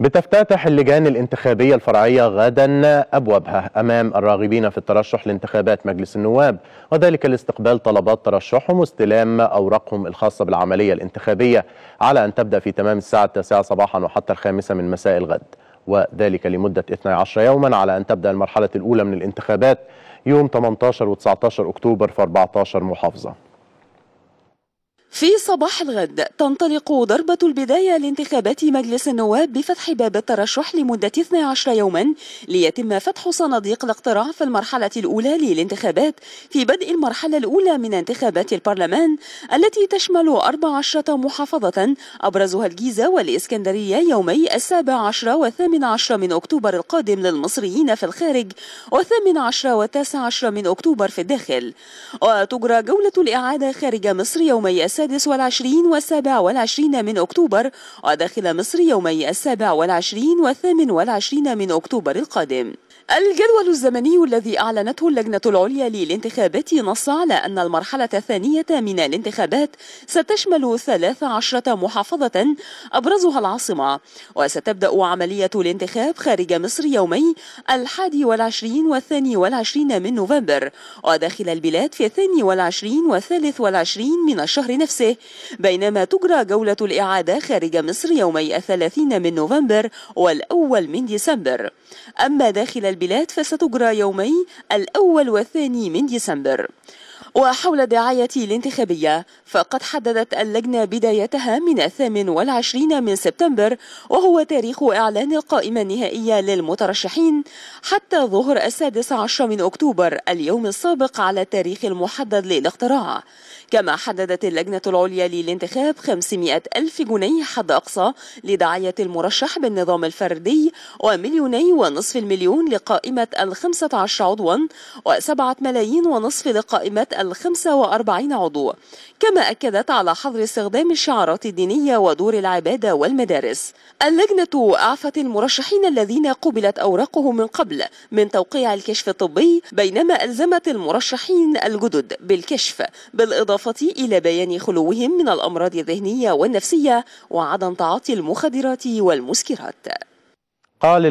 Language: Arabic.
بتفتتح اللجان الانتخابية الفرعية غدا أبوابها أمام الراغبين في الترشح لانتخابات مجلس النواب وذلك لاستقبال طلبات ترشحهم واستلام أوراقهم الخاصة بالعملية الانتخابية على أن تبدأ في تمام الساعة التاسعة صباحا وحتى الخامسة من مساء الغد وذلك لمدة 12 يوما على أن تبدأ المرحلة الأولى من الانتخابات يوم 18 و 19 أكتوبر في 14 محافظة في صباح الغد تنطلق ضربة البداية لانتخابات مجلس النواب بفتح باب الترشح لمدة 12 يوما ليتم فتح صناديق الاقتراع في المرحلة الأولى للانتخابات في بدء المرحلة الأولى من انتخابات البرلمان التي تشمل 14 محافظة أبرزها الجيزة والإسكندرية يومي السابع عشر والثامن عشر من أكتوبر القادم للمصريين في الخارج والثامن عشر والتاسع عشر من أكتوبر في الداخل وتجرى جولة الإعادة خارج مصر يومي السابع السادس والعشرين والسابع والعشرين من أكتوبر وداخل مصر يومي السابع والعشرين والثامن والعشرين من أكتوبر القادم الجدول الزمني الذي أعلنته اللجنة العليا للانتخابات نص على أن المرحلة الثانية من الانتخابات ستشمل 13 محافظة أبرزها العاصمة وستبدأ عملية الانتخاب خارج مصر يومي الحادي والعشرين والثاني والعشرين من نوفمبر وداخل البلاد في الثاني والعشرين والثالث والعشرين من الشهر نفسه نفسه بينما تجرى جولة الإعادة خارج مصر يومي 30 من نوفمبر والأول من ديسمبر أما داخل البلاد فستجرى يومي الأول والثاني من ديسمبر وحول الدعاية الانتخابية فقد حددت اللجنة بدايتها من الثامن والعشرين من سبتمبر وهو تاريخ إعلان القائمة النهائية للمترشحين حتى ظهر السادس عشر من أكتوبر اليوم السابق على التاريخ المحدد للاقتراع كما حددت اللجنة العليا للانتخاب 500 ألف جنيه حد أقصى لدعاية المرشح بالنظام الفردي ومليوني ونصف المليون لقائمة الخمسة عشر عضوا وسبعة ملايين ونصف لقائمة الخمسة وأربعين عضو كما أكدت على حظر استخدام الشعارات الدينية ودور العبادة والمدارس اللجنة أعفت المرشحين الذين قبلت أوراقهم من قبل من توقيع الكشف الطبي بينما ألزمت المرشحين الجدد بالكشف بالإضافة إلى بيان خلوهم من الأمراض الذهنية والنفسية وعدم تعاطي المخدرات والمسكرات قال